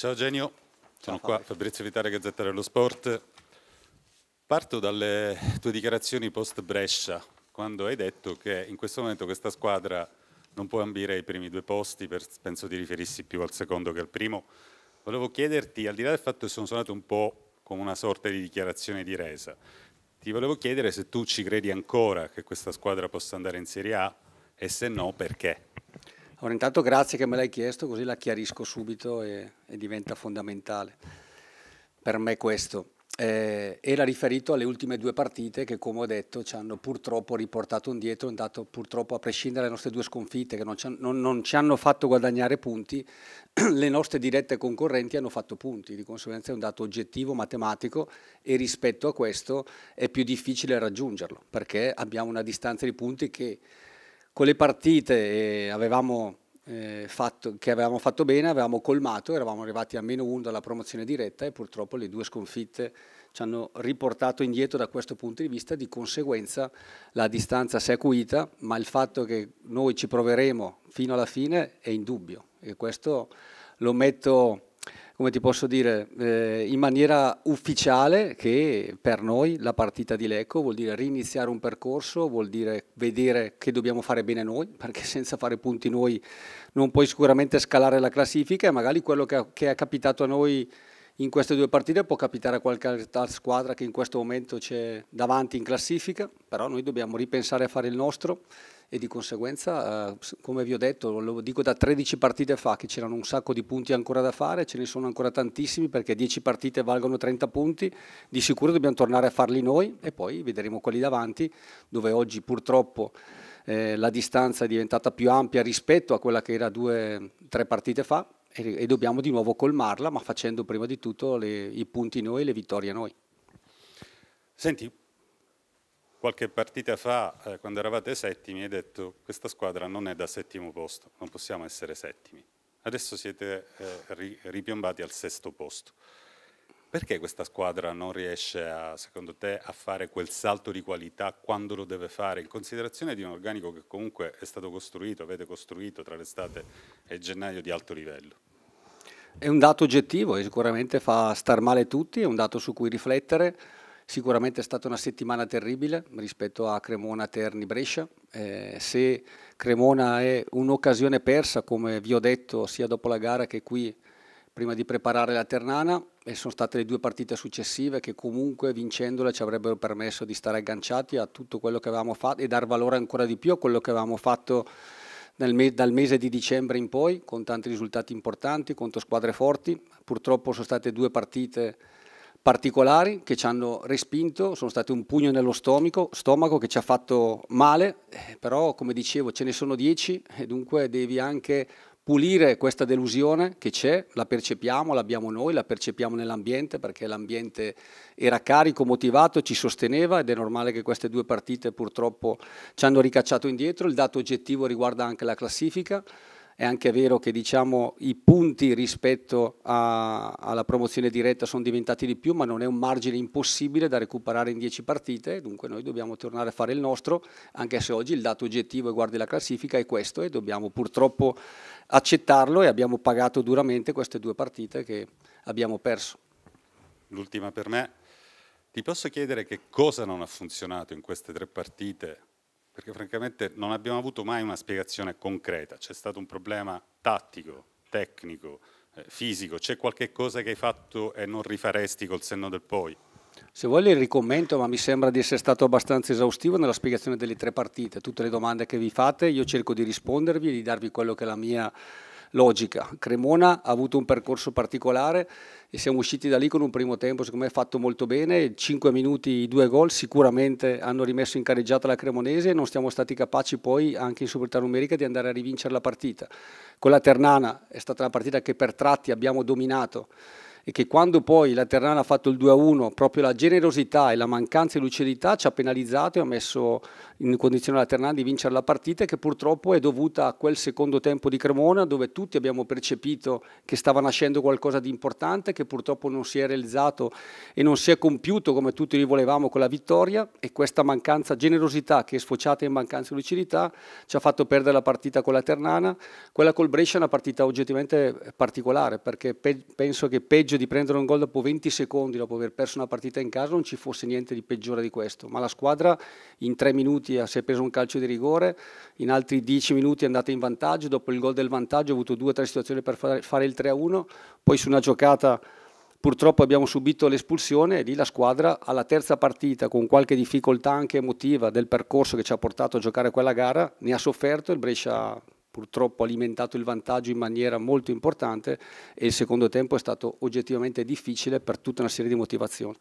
Ciao Genio, sono Ciao, qua Fabrizio Vitale, Gazzetta dello Sport. Parto dalle tue dichiarazioni post Brescia, quando hai detto che in questo momento questa squadra non può ambire ai primi due posti, per, penso ti riferissi più al secondo che al primo. Volevo chiederti, al di là del fatto che sono suonato un po' come una sorta di dichiarazione di resa, ti volevo chiedere se tu ci credi ancora che questa squadra possa andare in Serie A e se no perché. Allora, intanto grazie che me l'hai chiesto, così la chiarisco subito e, e diventa fondamentale per me questo. Eh, era riferito alle ultime due partite che, come ho detto, ci hanno purtroppo riportato indietro, andato purtroppo a prescindere dalle nostre due sconfitte che non ci, non, non ci hanno fatto guadagnare punti, le nostre dirette concorrenti hanno fatto punti, di conseguenza è un dato oggettivo, matematico e rispetto a questo è più difficile raggiungerlo perché abbiamo una distanza di punti che con le partite eh, avevamo, eh, fatto, che avevamo fatto bene, avevamo colmato, eravamo arrivati a meno uno dalla promozione diretta e purtroppo le due sconfitte ci hanno riportato indietro da questo punto di vista, di conseguenza la distanza si è acuita, ma il fatto che noi ci proveremo fino alla fine è in dubbio e questo lo metto come ti posso dire, eh, in maniera ufficiale che per noi la partita di Lecco vuol dire riniziare un percorso, vuol dire vedere che dobbiamo fare bene noi, perché senza fare punti noi non puoi sicuramente scalare la classifica e magari quello che, che è capitato a noi in queste due partite può capitare a qualche altra squadra che in questo momento c'è davanti in classifica, però noi dobbiamo ripensare a fare il nostro e di conseguenza, eh, come vi ho detto, lo dico da 13 partite fa che c'erano un sacco di punti ancora da fare, ce ne sono ancora tantissimi perché 10 partite valgono 30 punti, di sicuro dobbiamo tornare a farli noi e poi vedremo quelli davanti dove oggi purtroppo eh, la distanza è diventata più ampia rispetto a quella che era due, tre partite fa e, e dobbiamo di nuovo colmarla ma facendo prima di tutto le, i punti noi e le vittorie noi. Senti, qualche partita fa, eh, quando eravate settimi, hai detto questa squadra non è da settimo posto, non possiamo essere settimi. Adesso siete eh, ri, ripiombati al sesto posto. Perché questa squadra non riesce, a, secondo te, a fare quel salto di qualità quando lo deve fare, in considerazione di un organico che comunque è stato costruito, avete costruito tra l'estate e il gennaio di alto livello? È un dato oggettivo e sicuramente fa star male tutti, è un dato su cui riflettere Sicuramente è stata una settimana terribile rispetto a Cremona, Terni, Brescia. Eh, se Cremona è un'occasione persa, come vi ho detto sia dopo la gara che qui prima di preparare la Ternana, e sono state le due partite successive che comunque vincendole ci avrebbero permesso di stare agganciati a tutto quello che avevamo fatto e dar valore ancora di più a quello che avevamo fatto me dal mese di dicembre in poi, con tanti risultati importanti, contro squadre forti. Purtroppo sono state due partite particolari che ci hanno respinto, sono stati un pugno nello stomaco, stomaco che ci ha fatto male, eh, però come dicevo ce ne sono dieci e dunque devi anche pulire questa delusione che c'è, la percepiamo, l'abbiamo noi, la percepiamo nell'ambiente perché l'ambiente era carico, motivato, ci sosteneva ed è normale che queste due partite purtroppo ci hanno ricacciato indietro, il dato oggettivo riguarda anche la classifica. È anche vero che diciamo, i punti rispetto a, alla promozione diretta sono diventati di più, ma non è un margine impossibile da recuperare in 10 partite, dunque noi dobbiamo tornare a fare il nostro, anche se oggi il dato oggettivo e guardi la classifica è questo e dobbiamo purtroppo accettarlo e abbiamo pagato duramente queste due partite che abbiamo perso. L'ultima per me. Ti posso chiedere che cosa non ha funzionato in queste tre partite perché francamente non abbiamo avuto mai una spiegazione concreta, c'è stato un problema tattico, tecnico, eh, fisico, c'è qualche cosa che hai fatto e non rifaresti col senno del poi? Se vuoi le ricommento, ma mi sembra di essere stato abbastanza esaustivo nella spiegazione delle tre partite, tutte le domande che vi fate, io cerco di rispondervi e di darvi quello che è la mia logica. Cremona ha avuto un percorso particolare e siamo usciti da lì con un primo tempo, secondo me fatto molto bene, Cinque minuti, due gol sicuramente hanno rimesso in carreggiata la Cremonese e non siamo stati capaci poi anche in superiorità numerica di andare a rivincere la partita. Con la Ternana è stata una partita che per tratti abbiamo dominato e che quando poi la Ternana ha fatto il 2-1, proprio la generosità e la mancanza di lucidità ci ha penalizzato e ha messo in condizione alternata di vincere la partita che purtroppo è dovuta a quel secondo tempo di Cremona dove tutti abbiamo percepito che stava nascendo qualcosa di importante che purtroppo non si è realizzato e non si è compiuto come tutti li volevamo con la vittoria e questa mancanza generosità che è sfociata in mancanza di lucidità ci ha fatto perdere la partita con la Ternana quella col Brescia è una partita oggettivamente particolare perché pe penso che peggio di prendere un gol dopo 20 secondi dopo aver perso una partita in casa non ci fosse niente di peggiore di questo ma la squadra in tre minuti minuti eh, si è preso un calcio di rigore, in altri 10 minuti è andata in vantaggio, dopo il gol del vantaggio ha avuto due o tre situazioni per fare il 3-1, poi su una giocata purtroppo abbiamo subito l'espulsione e lì la squadra alla terza partita con qualche difficoltà anche emotiva del percorso che ci ha portato a giocare quella gara ne ha sofferto il Brescia purtroppo ha alimentato il vantaggio in maniera molto importante e il secondo tempo è stato oggettivamente difficile per tutta una serie di motivazioni.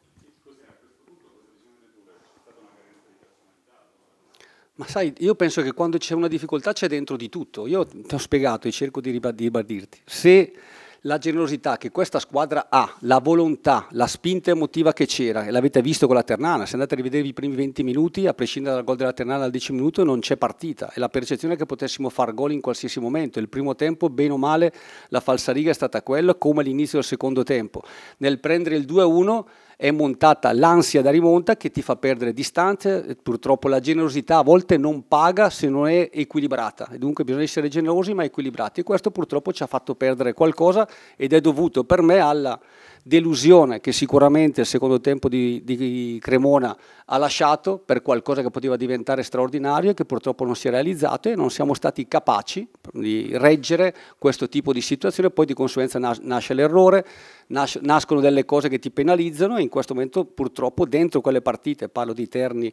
Ma sai, io penso che quando c'è una difficoltà c'è dentro di tutto. Io ti ho spiegato e cerco di ribadirti. Se la generosità che questa squadra ha, la volontà, la spinta emotiva che c'era, e l'avete visto con la Ternana, se andate a rivedervi i primi 20 minuti, a prescindere dal gol della Ternana al 10 minuto, non c'è partita. E la percezione che potessimo far gol in qualsiasi momento. Il primo tempo, bene o male, la falsariga è stata quella, come l'inizio del secondo tempo. Nel prendere il 2-1 è montata l'ansia da rimonta che ti fa perdere distanze, purtroppo la generosità a volte non paga se non è equilibrata, dunque bisogna essere generosi ma equilibrati e questo purtroppo ci ha fatto perdere qualcosa ed è dovuto per me alla delusione che sicuramente il secondo tempo di, di, Cremona ha lasciato per qualcosa che poteva diventare straordinario e che purtroppo non si è realizzato e non siamo stati capaci di reggere questo tipo di situazione, poi di conseguenza nas nasce l'errore, nas nascono delle cose che ti penalizzano e in questo momento purtroppo dentro quelle partite, parlo di Terni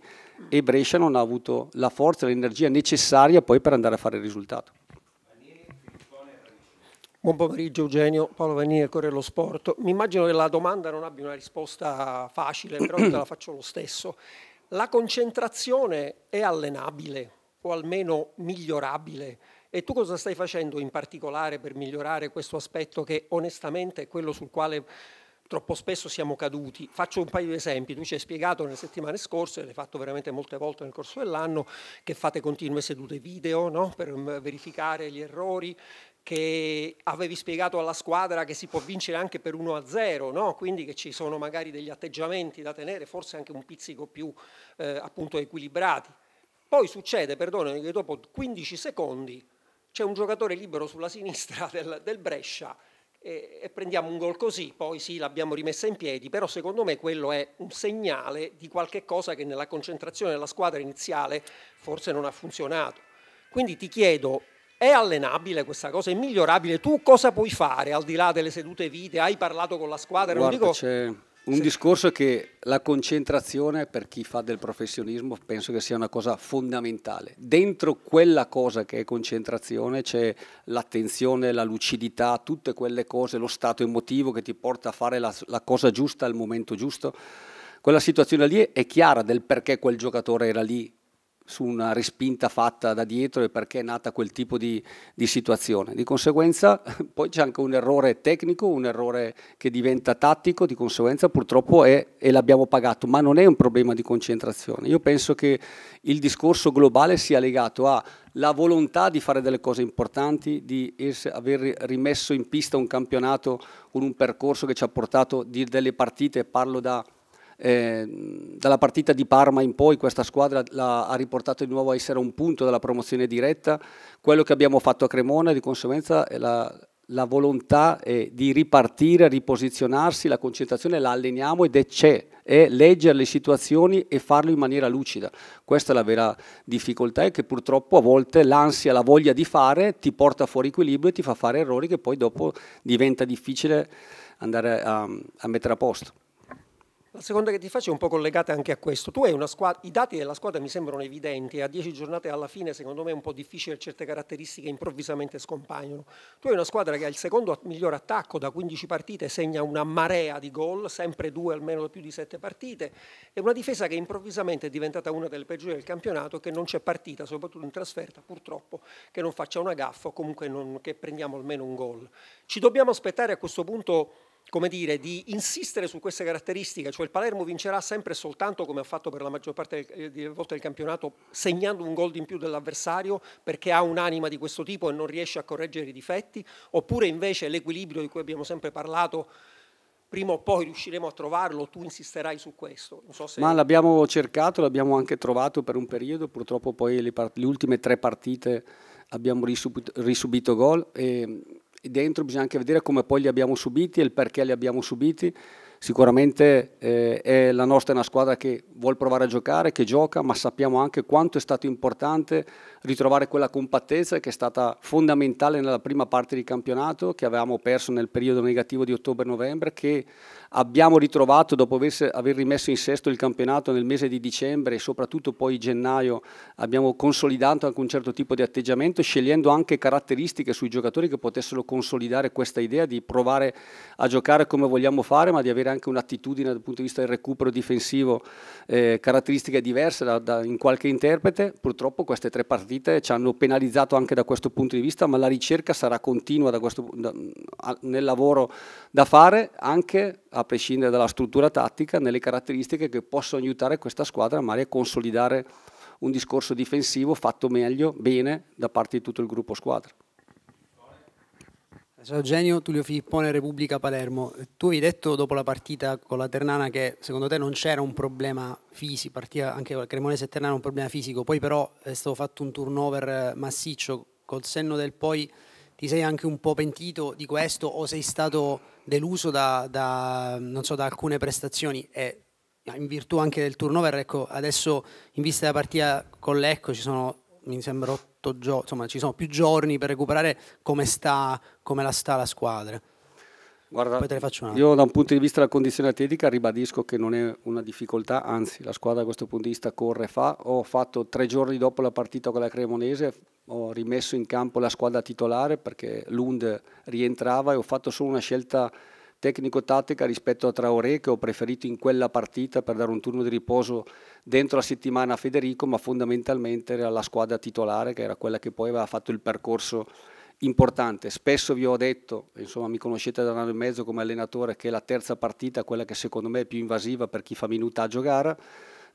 e Brescia, non ha avuto la forza, l'energia necessaria poi per andare a fare il risultato. Buon pomeriggio Eugenio, Paolo Vanini, Corrello Sport. Mi immagino che la domanda non abbia una risposta facile, però te la faccio lo stesso. La concentrazione è allenabile o almeno migliorabile? E tu cosa stai facendo in particolare per migliorare questo aspetto che onestamente è quello sul quale troppo spesso siamo caduti. Faccio un paio di esempi, tu ci hai spiegato nelle settimane scorse, l'hai fatto veramente molte volte nel corso dell'anno, che fate continue sedute video no? per mm, verificare gli errori, che avevi spiegato alla squadra che si può vincere anche per 1-0, no? quindi che ci sono magari degli atteggiamenti da tenere, forse anche un pizzico più eh, appunto equilibrati. Poi succede, perdonami, che dopo 15 secondi c'è un giocatore libero sulla sinistra del, del Brescia e, e, prendiamo un gol così, poi sì l'abbiamo rimessa in piedi, però secondo me quello è un segnale di qualche cosa che nella concentrazione della squadra iniziale forse non ha funzionato. Quindi ti chiedo, è allenabile questa cosa, è migliorabile. Tu cosa puoi fare al di là delle sedute vite? Hai parlato con la squadra? Guarda, dico... c'è un sì. discorso che la concentrazione per chi fa del professionismo penso che sia una cosa fondamentale. Dentro quella cosa che è concentrazione c'è l'attenzione, la lucidità, tutte quelle cose, lo stato emotivo che ti porta a fare la, la cosa giusta al momento giusto. Quella situazione lì è chiara del perché quel giocatore era lì su una respinta fatta da dietro e perché è nata quel tipo di, di situazione. Di conseguenza poi c'è anche un errore tecnico, un errore che diventa tattico, di conseguenza purtroppo è e l'abbiamo pagato, ma non è un problema di concentrazione. Io penso che il discorso globale sia legato alla volontà di fare delle cose importanti, di essere, aver rimesso in pista un campionato con un percorso che ci ha portato di, delle partite, parlo da eh, dalla partita di Parma in poi questa squadra la, ha riportato di nuovo a essere un punto della promozione diretta, quello che abbiamo fatto a Cremona di conseguenza è la, la volontà è di ripartire, riposizionarsi, la concentrazione la alleniamo ed è c'è, è leggere le situazioni e farlo in maniera lucida. Questa è la vera difficoltà e che purtroppo a volte l'ansia, la voglia di fare ti porta fuori equilibrio e ti fa fare errori che poi dopo diventa difficile andare a, a mettere a posto. La seconda che ti faccio è un po' collegata anche a questo. Tu hai una squadra, i dati della squadra mi sembrano evidenti, a dieci giornate alla fine secondo me è un po' difficile, certe caratteristiche improvvisamente scompaiono. Tu hai una squadra che ha il secondo miglior attacco da 15 partite, segna una marea di gol, sempre due almeno più di sette partite, e una difesa che improvvisamente è diventata una delle peggiori del campionato, e che non c'è partita, soprattutto in trasferta purtroppo, che non faccia una gaffa o comunque non, che prendiamo almeno un gol. Ci dobbiamo aspettare a questo punto come dire, di insistere su queste caratteristiche, cioè il Palermo vincerà sempre soltanto come ha fatto per la maggior parte eh, delle volte del campionato, segnando un gol in più dell'avversario perché ha un'anima di questo tipo e non riesce a correggere i difetti, oppure invece l'equilibrio di cui abbiamo sempre parlato prima o poi riusciremo a trovarlo, tu insisterai su questo. So se... Ma l'abbiamo cercato, l'abbiamo anche trovato per un periodo, purtroppo poi le, part- le ultime tre partite abbiamo risub- risubito gol e dentro bisogna anche vedere come poi li abbiamo subiti e il perché li abbiamo subiti Sicuramente eh, è la nostra è una squadra che vuole provare a giocare, che gioca, ma sappiamo anche quanto è stato importante ritrovare quella compattezza che è stata fondamentale nella prima parte di campionato, che avevamo perso nel periodo negativo di ottobre-novembre, che abbiamo ritrovato dopo aver, rimesso in sesto il campionato nel mese di dicembre e soprattutto poi gennaio abbiamo consolidato anche un certo tipo di atteggiamento, scegliendo anche caratteristiche sui giocatori che potessero consolidare questa idea di provare a giocare come vogliamo fare, ma di avere anche anche un'attitudine dal punto di vista del recupero difensivo eh, caratteristiche diverse da, da in qualche interprete. Purtroppo queste tre partite ci hanno penalizzato anche da questo punto di vista, ma la ricerca sarà continua da questo, da, nel lavoro da fare, anche a prescindere dalla struttura tattica, nelle caratteristiche che possono aiutare questa squadra magari a consolidare un discorso difensivo fatto meglio, bene, da parte di tutto il gruppo squadra. Ciao Genio, Tullio Filippone, Repubblica Palermo. Tu hai detto dopo la partita con la Ternana che secondo te non c'era un problema fisico, partita anche con Cremonese e Ternana un problema fisico, poi però è stato fatto un turnover eh, massiccio, col senno del poi ti sei anche un po' pentito di questo o sei stato deluso da, da, so, da alcune prestazioni e in virtù anche del turnover, ecco, adesso in vista della partita con l'Ecco ci sono mi sembra otto giorni, insomma ci sono più giorni per recuperare come, sta, come la sta la squadra. Guarda, Poi te ne faccio una. Io da un punto di vista della condizione atletica ribadisco che non è una difficoltà, anzi la squadra da questo punto di vista corre e fa. Ho fatto tre giorni dopo la partita con la Cremonese, ho rimesso in campo la squadra titolare perché Lund rientrava e ho fatto solo una scelta tecnico-tattica rispetto a Traoré che ho preferito in quella partita per dare un turno di riposo dentro la settimana a Federico, ma fondamentalmente era la squadra titolare che era quella che poi aveva fatto il percorso importante. Spesso vi ho detto, insomma mi conoscete da un anno e mezzo come allenatore, che la terza partita è quella che secondo me è più invasiva per chi fa minuta a giocare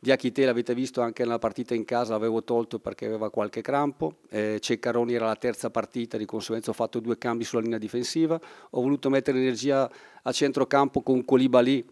di Achite l'avete visto anche nella partita in casa, l'avevo tolto perché aveva qualche crampo, eh, Ceccaroni era la terza partita, di conseguenza ho fatto due cambi sulla linea difensiva, ho voluto mettere energia a centrocampo con Colibali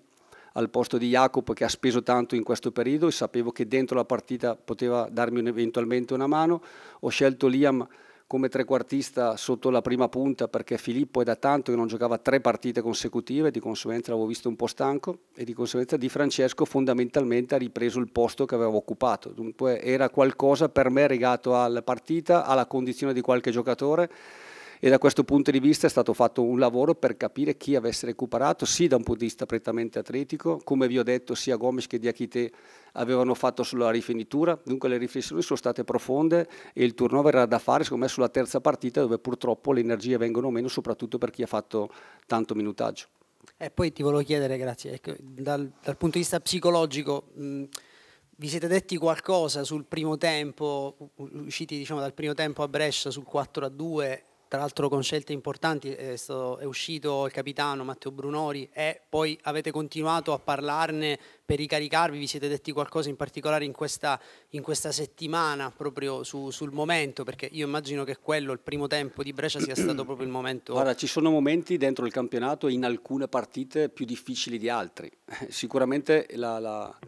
al posto di Jacopo che ha speso tanto in questo periodo e sapevo che dentro la partita poteva darmi eventualmente una mano, ho scelto Liam come trequartista sotto la prima punta perché Filippo è da tanto che non giocava tre partite consecutive, di conseguenza l'avevo visto un po' stanco e di conseguenza Di Francesco fondamentalmente ha ripreso il posto che avevo occupato. Dunque era qualcosa per me legato alla partita, alla condizione di qualche giocatore e da questo punto di vista è stato fatto un lavoro per capire chi avesse recuperato, sia da un punto di vista prettamente atletico, come vi ho detto sia Gomes che Diachite avevano fatto sulla rifinitura, dunque le riflessioni sono state profonde e il turnover era da fare secondo me sulla terza partita dove purtroppo le energie vengono meno soprattutto per chi ha fatto tanto minutaggio. E eh, poi ti volevo chiedere, grazie, ecco, dal, dal, punto di vista psicologico... Mh, vi siete detti qualcosa sul primo tempo, usciti diciamo, dal primo tempo a Brescia sul 4 a 2, tra l'altro con scelte importanti, è, eh, stato, è, uscito il capitano Matteo Brunori e poi avete continuato a parlarne per ricaricarvi, vi siete detti qualcosa in particolare in questa, in questa settimana proprio su, sul momento, perché io immagino che quello, il primo tempo di Brescia sia stato proprio il momento. Guarda, ci sono momenti dentro il campionato in alcune partite più difficili di altri, sicuramente la... la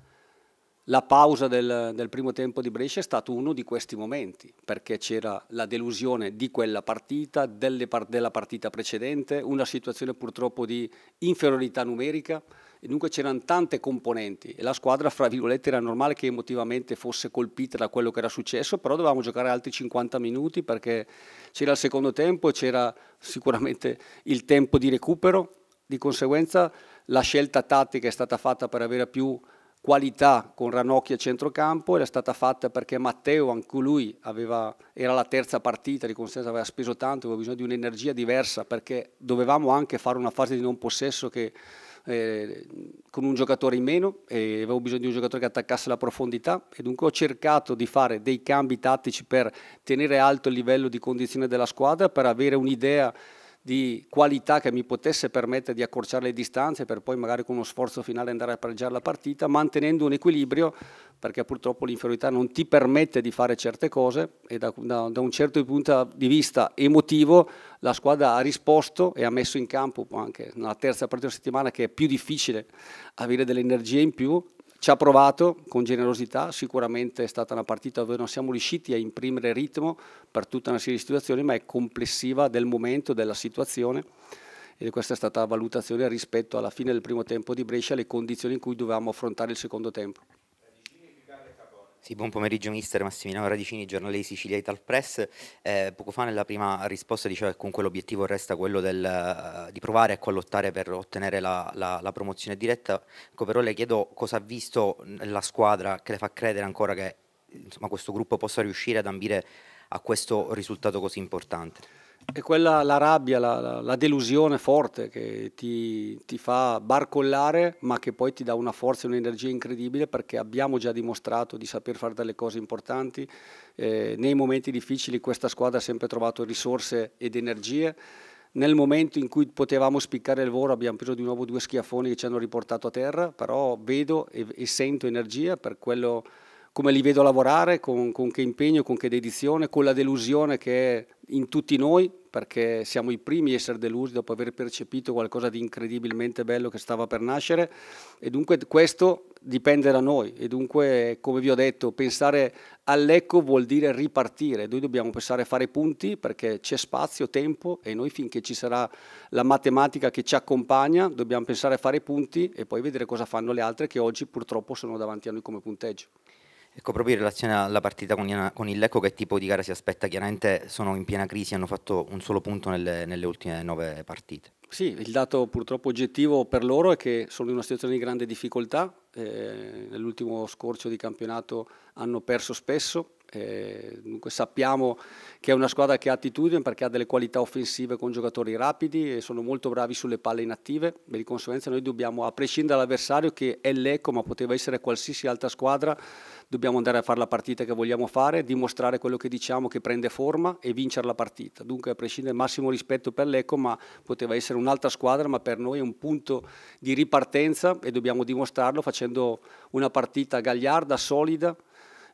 la pausa del, del, primo tempo di Brescia è stato uno di questi momenti, perché c'era la delusione di quella partita, delle, della partita precedente, una situazione purtroppo di inferiorità numerica, e dunque c'erano tante componenti e la squadra, fra virgolette, era normale che emotivamente fosse colpita da quello che era successo, però dovevamo giocare altri 50 minuti perché c'era il secondo tempo, c'era sicuramente il tempo di recupero, di conseguenza la scelta tattica è stata fatta per avere più qualità con Ranocchi a centrocampo era stata fatta perché Matteo, anche lui, aveva, era la terza partita, di conseguenza aveva speso tanto, aveva bisogno di un'energia diversa perché dovevamo anche fare una fase di non possesso che, eh, con un giocatore in meno e avevo bisogno di un giocatore che attaccasse la profondità e dunque ho cercato di fare dei cambi tattici per tenere alto il livello di condizione della squadra, per avere un'idea di qualità che mi potesse permettere di accorciare le distanze per poi magari con uno sforzo finale andare a pareggiare la partita, mantenendo un equilibrio perché purtroppo l'inferiorità non ti permette di fare certe cose e da, da, da, un certo punto di vista emotivo la squadra ha risposto e ha messo in campo anche nella terza partita settimana che è più difficile avere delle energie in più, ci ha provato con generosità, sicuramente è stata una partita dove non siamo riusciti a imprimere ritmo per tutta una serie di situazioni, ma è complessiva del momento, della situazione e questa è stata la valutazione rispetto alla fine del primo tempo di Brescia, le condizioni in cui dovevamo affrontare il secondo tempo. Sì, buon pomeriggio mister Massimiliano Radicini, giornale di Sicilia Ital Press. Eh, poco fa nella prima risposta diceva che comunque l'obiettivo resta quello del, uh, di provare ecco, a lottare per ottenere la, la, la promozione diretta, ecco, però le chiedo cosa ha visto la squadra che le fa credere ancora che insomma, questo gruppo possa riuscire ad ambire a questo risultato così importante è quella la rabbia, la, la, la delusione forte che ti, ti, fa barcollare, ma che poi ti dà una forza e un'energia incredibile perché abbiamo già dimostrato di saper fare delle cose importanti. Eh, nei momenti difficili questa squadra ha sempre trovato risorse ed energie. Nel momento in cui potevamo spiccare il volo abbiamo preso di nuovo due schiaffoni che ci hanno riportato a terra, però vedo e, e sento energia per quello che come li vedo lavorare, con, con che impegno, con che dedizione, con la delusione che è in tutti noi, perché siamo i primi a essere delusi dopo aver percepito qualcosa di incredibilmente bello che stava per nascere e dunque questo dipende da noi e dunque come vi ho detto pensare all'eco vuol dire ripartire, noi dobbiamo pensare a fare punti perché c'è spazio, tempo e noi finché ci sarà la matematica che ci accompagna dobbiamo pensare a fare punti e poi vedere cosa fanno le altre che oggi purtroppo sono davanti a noi come punteggio. Ecco, proprio in relazione alla partita con, il Lecco, che tipo di gara si aspetta? Chiaramente sono in piena crisi, hanno fatto un solo punto nelle, nelle, ultime nove partite. Sì, il dato purtroppo oggettivo per loro è che sono in una situazione di grande difficoltà. Eh, nell'ultimo scorcio di campionato hanno perso spesso. Eh, dunque sappiamo che è una squadra che ha attitudine perché ha delle qualità offensive con giocatori rapidi e sono molto bravi sulle palle inattive e di conseguenza noi dobbiamo, a prescindere dall'avversario che è l'Ecco ma poteva essere qualsiasi altra squadra, dobbiamo andare a fare la partita che vogliamo fare, dimostrare quello che diciamo che prende forma e vincere la partita. Dunque a prescindere dal massimo rispetto per l'Eco, ma poteva essere un'altra squadra, ma per noi è un punto di ripartenza e dobbiamo dimostrarlo facendo una partita gagliarda, solida,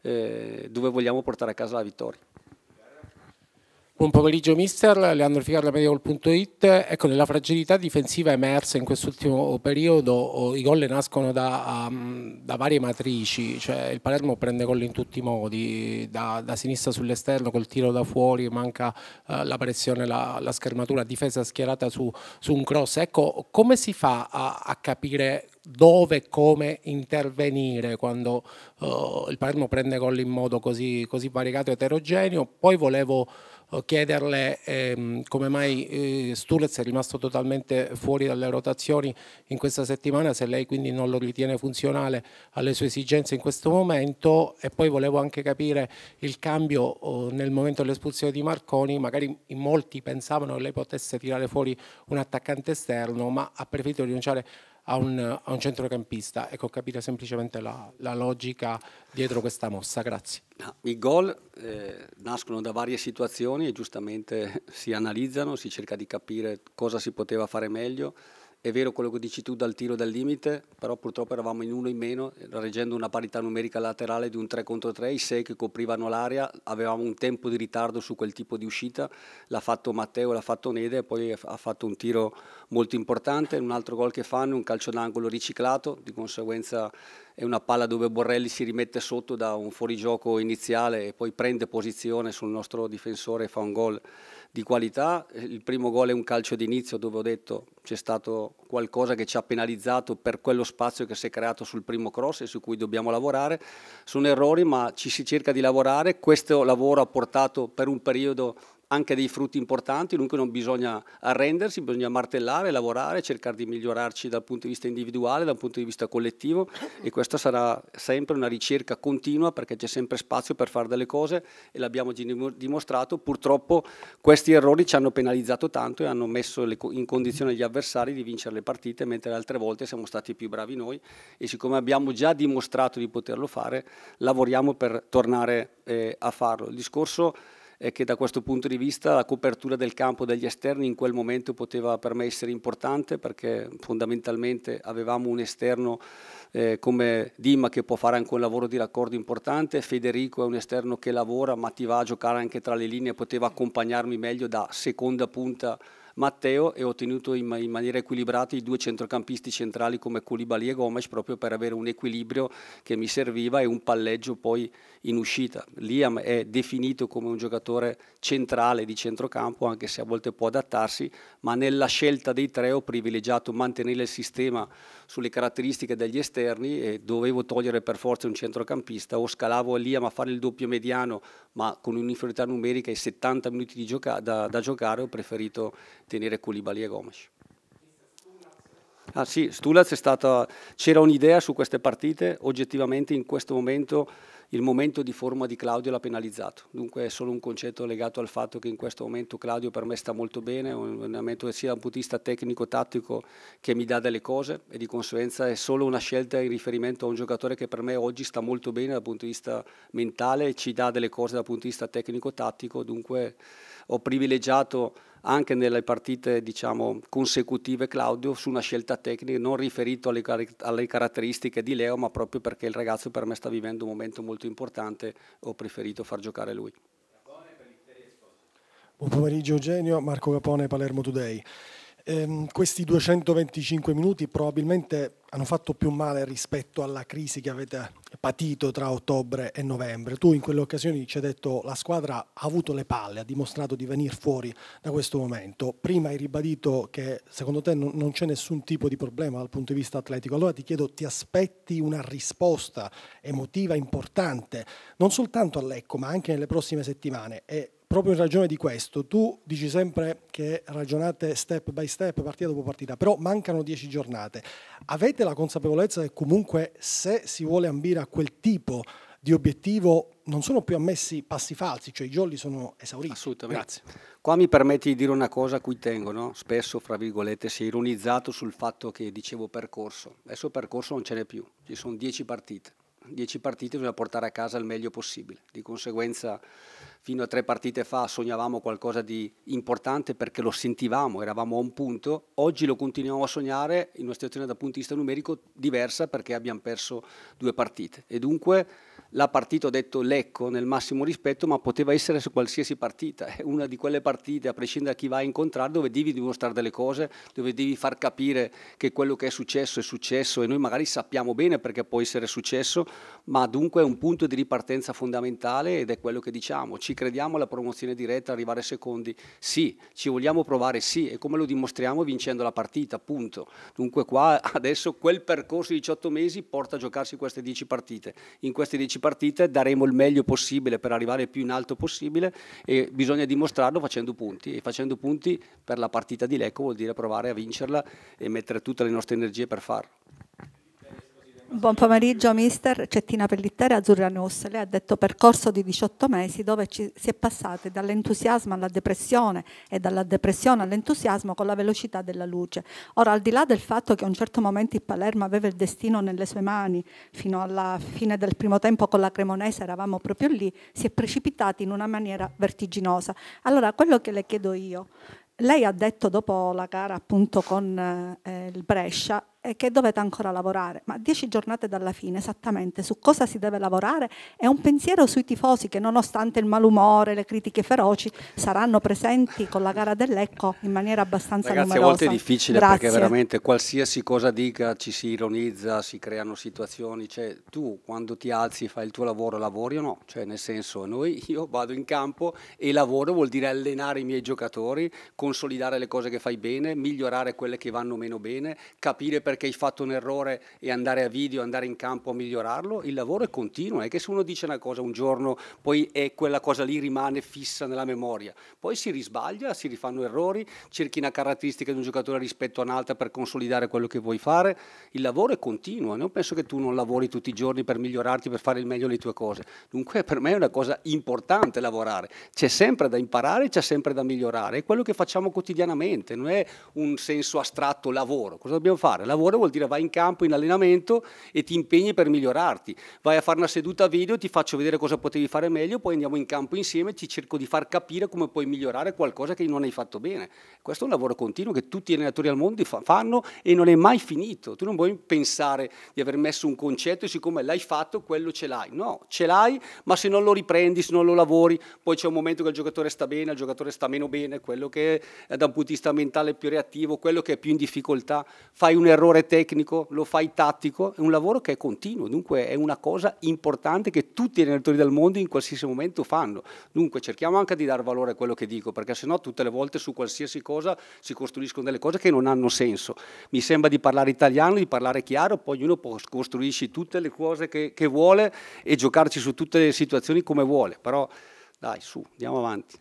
eh, dove vogliamo portare a casa la vittoria. Buon pomeriggio mister, Leandro Ficarra Mediagol.it, ecco nella fragilità difensiva emersa in quest'ultimo periodo i gol nascono da, um, da, varie matrici, cioè il Palermo prende gol in tutti i modi, da, da sinistra sull'esterno col tiro da fuori, manca uh, la pressione, la, la, schermatura, difesa schierata su, su, un cross, ecco come si fa a, a capire dove e come intervenire quando uh, il Palermo prende gol in modo così, così variegato e eterogeneo, poi volevo chiederle ehm, come mai eh, Sturz è rimasto totalmente fuori dalle rotazioni in questa settimana, se lei quindi non lo ritiene funzionale alle sue esigenze in questo momento e poi volevo anche capire il cambio oh, nel momento dell'espulsione di Marconi, magari in molti pensavano che lei potesse tirare fuori un attaccante esterno ma ha preferito rinunciare a un, a un centrocampista. Ecco, capire semplicemente la, la, logica dietro questa mossa. Grazie. I gol eh, nascono da varie situazioni e giustamente si analizzano, si cerca di capire cosa si poteva fare meglio. È vero quello che dici tu dal tiro dal limite, però purtroppo eravamo in uno in meno, reggendo una parità numerica laterale di un 3 contro 3, i 6 che coprivano l'area, avevamo un tempo di ritardo su quel tipo di uscita, l'ha fatto Matteo, l'ha fatto Nede, poi ha fatto un tiro molto importante, un altro gol che fanno, un calcio d'angolo riciclato, di conseguenza è una palla dove Borrelli si rimette sotto da un fuorigioco iniziale e poi prende posizione sul nostro difensore e fa un gol di qualità. Il primo gol è un calcio d'inizio dove ho detto c'è stato qualcosa che ci ha penalizzato per quello spazio che si è creato sul primo cross e su cui dobbiamo lavorare. Sono errori ma ci si cerca di lavorare. Questo lavoro ha portato per un periodo anche dei frutti importanti, dunque non bisogna arrendersi, bisogna martellare, lavorare, cercare di migliorarci dal punto di vista individuale, dal punto di vista collettivo e questa sarà sempre una ricerca continua perché c'è sempre spazio per fare delle cose e l'abbiamo dimostrato. Purtroppo questi errori ci hanno penalizzato tanto e hanno messo in condizione gli avversari di vincere le partite, mentre altre volte siamo stati più bravi noi e siccome abbiamo già dimostrato di poterlo fare, lavoriamo per tornare eh, a farlo. Il discorso è che da questo punto di vista la copertura del campo degli esterni in quel momento poteva per me essere importante perché fondamentalmente avevamo un esterno eh, come Dima che può fare anche un lavoro di raccordo importante, Federico è un esterno che lavora ma ti va a giocare anche tra le linee, poteva accompagnarmi meglio da seconda punta Matteo e ho tenuto in, in maniera equilibrata i due centrocampisti centrali come Koulibaly e Gomes proprio per avere un equilibrio che mi serviva e un palleggio poi in uscita. Liam è definito come un giocatore centrale di centrocampo anche se a volte può adattarsi, ma nella scelta dei tre ho privilegiato mantenere il sistema sulle caratteristiche degli esterni e dovevo togliere per forza un centrocampista o scalavo Liam a fare il doppio mediano ma con un'inferiorità numerica e 70 minuti gioca da, da giocare ho preferito tenere Koulibaly e Gomes. Ah sì, Stulaz è stata, c'era un'idea su queste partite, oggettivamente in questo momento il momento di forma di Claudio l'ha penalizzato, dunque è solo un concetto legato al fatto che in questo momento Claudio per me sta molto bene, è un allenamento sia da un punto di vista tecnico-tattico che mi dà delle cose e di conseguenza è solo una scelta in riferimento a un giocatore che per me oggi sta molto bene dal punto di vista mentale, ci dà delle cose dal punto di vista tecnico-tattico, dunque ho privilegiato anche nelle partite diciamo, consecutive Claudio su una scelta tecnica non riferito alle, car alle, caratteristiche di Leo ma proprio perché il ragazzo per me sta vivendo un momento molto importante ho preferito far giocare lui. Buon pomeriggio Eugenio, Marco Capone, Palermo Today. Ehm, questi 225 minuti probabilmente hanno fatto più male rispetto alla crisi che avete patito tra ottobre e novembre. Tu in quelle occasioni ci hai detto che la squadra ha avuto le palle, ha dimostrato di venire fuori da questo momento. Prima hai ribadito che secondo te non, non c'è nessun tipo di problema dal punto di vista atletico. Allora ti chiedo, ti aspetti una risposta emotiva importante, non soltanto all'Ecco, ma anche nelle prossime settimane? E proprio in ragione di questo, tu dici sempre che ragionate step by step, partita dopo partita, però mancano dieci giornate. Avete la consapevolezza che comunque se si vuole ambire a quel tipo di obiettivo non sono più ammessi passi falsi, cioè i jolly sono esauriti. Assolutamente. Grazie. Qua mi permetti di dire una cosa a cui tengo, no? spesso fra virgolette si è ironizzato sul fatto che dicevo percorso, adesso percorso non ce n'è più, ci sono dieci partite 10 partite bisogna portare a casa il meglio possibile. Di conseguenza fino a tre partite fa sognavamo qualcosa di importante perché lo sentivamo, eravamo a un punto, oggi lo continuiamo a sognare in una situazione dal punto di vista numerico diversa perché abbiamo perso due partite e dunque la partita, ho detto Lecco nel massimo rispetto, ma poteva essere su qualsiasi partita, è una di quelle partite, a prescindere da chi va a incontrare, dove devi dimostrare delle cose, dove devi far capire che quello che è successo è successo e noi magari sappiamo bene perché può essere successo, ma dunque è un punto di ripartenza fondamentale ed è quello che diciamo, ci crediamo alla promozione diretta, arrivare secondi, sì, ci vogliamo provare, sì, e come lo dimostriamo vincendo la partita, punto. Dunque qua adesso quel percorso di 18 mesi porta a giocarsi queste 10 partite, in queste 10 partite partite daremo il meglio possibile per arrivare più in alto possibile e bisogna dimostrarlo facendo punti e facendo punti per la partita di Lecco vuol dire provare a vincerla e mettere tutte le nostre energie per farlo. Buon pomeriggio mister Cettina Pellittera Azzurra News. Lei ha detto percorso di 18 mesi dove ci, si è passati dall'entusiasmo alla depressione e dalla depressione all'entusiasmo con la velocità della luce. Ora al di là del fatto che a un certo momento il Palermo aveva il destino nelle sue mani, fino alla fine del primo tempo con la Cremonese eravamo proprio lì, si è precipitati in una maniera vertiginosa. Allora quello che le chiedo io, lei ha detto dopo la gara appunto con eh, il Brescia eh, che dovete ancora lavorare, ma dieci giornate dalla fine esattamente su cosa si deve lavorare è un pensiero sui tifosi che nonostante il malumore, le critiche feroci, saranno presenti con la gara dell'Ecco in maniera abbastanza Ragazzi, numerosa. Ragazzi, a volte è difficile Grazie. perché veramente qualsiasi cosa dica ci si ironizza, si creano situazioni, cioè tu quando ti alzi fai il tuo lavoro, lavori o no? Cioè nel senso noi, io vado in campo e lavoro vuol dire allenare i miei giocatori, consolidare le cose che fai bene, migliorare quelle che vanno meno bene, capire perché perché hai fatto un errore e andare a video, andare in campo a migliorarlo, il lavoro è continuo, è che se uno dice una cosa un giorno, poi è quella cosa lì rimane fissa nella memoria, poi si risbaglia, si rifanno errori, cerchi una caratteristica di un giocatore rispetto a un'altra per consolidare quello che vuoi fare, il lavoro è continuo, eh, non penso che tu non lavori tutti i giorni per migliorarti, per fare il meglio le tue cose, dunque per me è una cosa importante lavorare, c'è sempre da imparare, c'è sempre da migliorare, è quello che facciamo quotidianamente, non è un senso astratto lavoro, cosa dobbiamo fare? Lavoro lavoro vuol dire vai in campo, in allenamento e ti impegni per migliorarti. Vai a fare una seduta video, ti faccio vedere cosa potevi fare meglio, poi andiamo in campo insieme, ti cerco di far capire come puoi migliorare qualcosa che non hai fatto bene. Questo è un lavoro continuo che tutti gli allenatori al mondo fanno e non è mai finito. Tu non puoi pensare di aver messo un concetto e siccome l'hai fatto, quello ce l'hai. No, ce l'hai, ma se non lo riprendi, se non lo lavori, poi c'è un momento che il giocatore sta bene, il giocatore sta meno bene, quello che è eh, da un punto di vista mentale più reattivo, quello che è più in difficoltà, fai un errore errore tecnico, lo fai tattico, è un lavoro che è continuo, dunque è una cosa importante che tutti gli allenatori del mondo in qualsiasi momento fanno. Dunque cerchiamo anche di dare valore a quello che dico, perché sennò tutte le volte su qualsiasi cosa si costruiscono delle cose che non hanno senso. Mi sembra di parlare italiano, di parlare chiaro, poi ognuno può costruirsi tutte le cose che, che vuole e giocarci su tutte le situazioni come vuole, però dai, su, andiamo avanti.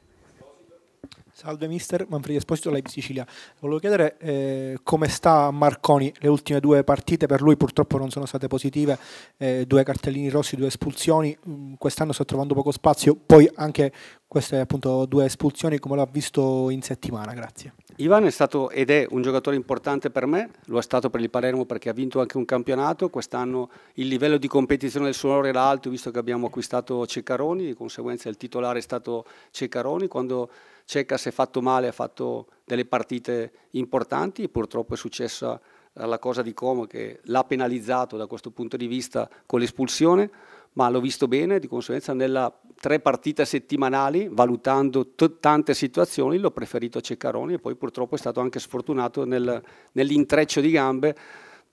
Salve mister, Manfredi Esposito, Live Sicilia. Volevo chiedere eh, come sta Marconi, le ultime due partite per lui purtroppo non sono state positive, eh, due cartellini rossi, due espulsioni, mm, quest'anno sta trovando poco spazio, poi anche queste appunto due espulsioni come l'ha visto in settimana, grazie. Ivan è stato ed è un giocatore importante per me, lo è stato per il Palermo perché ha vinto anche un campionato, quest'anno il livello di competizione del suonore era alto visto che abbiamo acquistato Ceccaroni, di conseguenza il titolare è stato Ceccaroni, quando Ceca si è fatto male, ha fatto delle partite importanti purtroppo è successa eh, la cosa di Como che l'ha penalizzato da questo punto di vista con l'espulsione, ma l'ho visto bene, di conseguenza nelle tre partite settimanali, valutando tante situazioni, l'ho preferito a Ceccaroni e poi purtroppo è stato anche sfortunato nel, nell'intreccio di gambe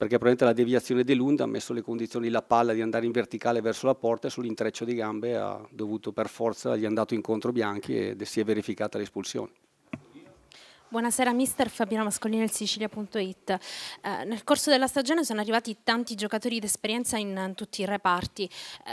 perché probabilmente la deviazione dell'Unda ha messo le condizioni la palla di andare in verticale verso la porta e sull'intreccio di gambe ha dovuto per forza, gli è andato incontro Bianchi ed si è verificata l'espulsione. Buonasera mister Fabiana Mascolini del Sicilia.it. Eh, nel corso della stagione sono arrivati tanti giocatori d'esperienza in, in, tutti i reparti.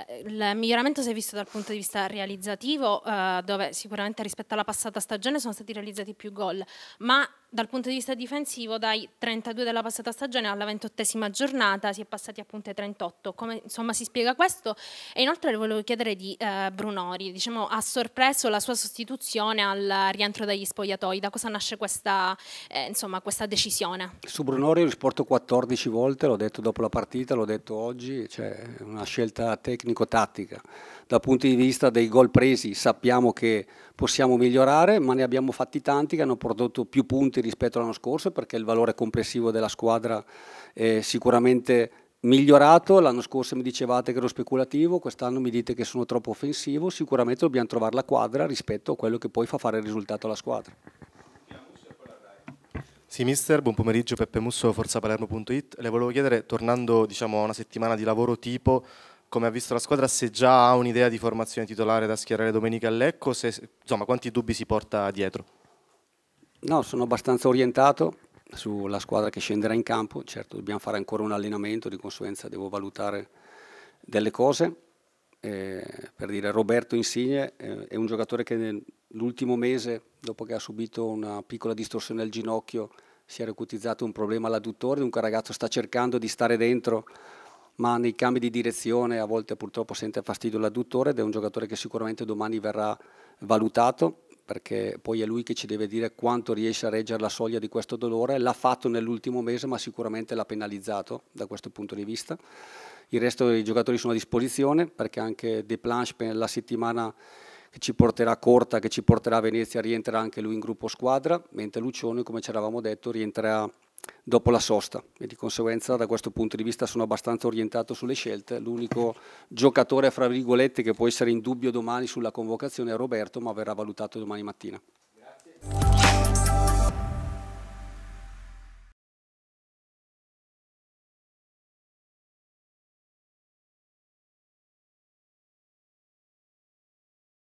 Eh, il miglioramento si è visto dal punto di vista realizzativo, eh, dove sicuramente rispetto alla passata stagione sono stati realizzati più gol, ma dal punto di vista difensivo dai 32 della passata stagione alla 28esima giornata si è passati appunto ai 38. Come insomma si spiega questo? E inoltre le volevo chiedere di eh, Brunori, diciamo ha sorpreso la sua sostituzione al rientro dagli spogliatoi, da cosa nasce questo? questa, eh, insomma, questa decisione. Su Brunori lo sporto 14 volte, l'ho detto dopo la partita, l'ho detto oggi, cioè una scelta tecnico-tattica. Dal punto di vista dei gol presi sappiamo che possiamo migliorare, ma ne abbiamo fatti tanti che hanno prodotto più punti rispetto all'anno scorso perché il valore complessivo della squadra è sicuramente migliorato, l'anno scorso mi dicevate che ero speculativo, quest'anno mi dite che sono troppo offensivo, sicuramente dobbiamo trovare la quadra rispetto a quello che poi fa fare il risultato alla squadra. Sì, mister, buon pomeriggio, Peppe Musso, forzapalermo.it. Le volevo chiedere, tornando diciamo, a una settimana di lavoro tipo, come ha visto la squadra, se già ha un'idea di formazione titolare da schierare domenica a Lecco, se, insomma, quanti dubbi si porta dietro? No, sono abbastanza orientato sulla squadra che scenderà in campo, certo dobbiamo fare ancora un allenamento, di conseguenza devo valutare delle cose, eh, per dire Roberto Insigne eh, è un giocatore che nell'ultimo mese, dopo che ha subito una piccola distorsione al ginocchio, si è acutizzato un problema all'adduttore, dunque il ragazzo sta cercando di stare dentro, ma nei cambi di direzione a volte purtroppo sente fastidio l'adduttore ed è un giocatore che sicuramente domani verrà valutato perché poi è lui che ci deve dire quanto riesce a reggere la soglia di questo dolore, l'ha fatto nell'ultimo mese ma sicuramente l'ha penalizzato da questo punto di vista il resto dei giocatori sono a disposizione perché anche De Planche per la settimana che ci porterà corta, che ci porterà a Venezia, rientrerà anche lui in gruppo squadra, mentre Lucione, come ci eravamo detto, rientrerà dopo la sosta e di conseguenza da questo punto di vista sono abbastanza orientato sulle scelte. L'unico giocatore, fra virgolette, che può essere in dubbio domani sulla convocazione è Roberto, ma verrà valutato domani mattina. Grazie.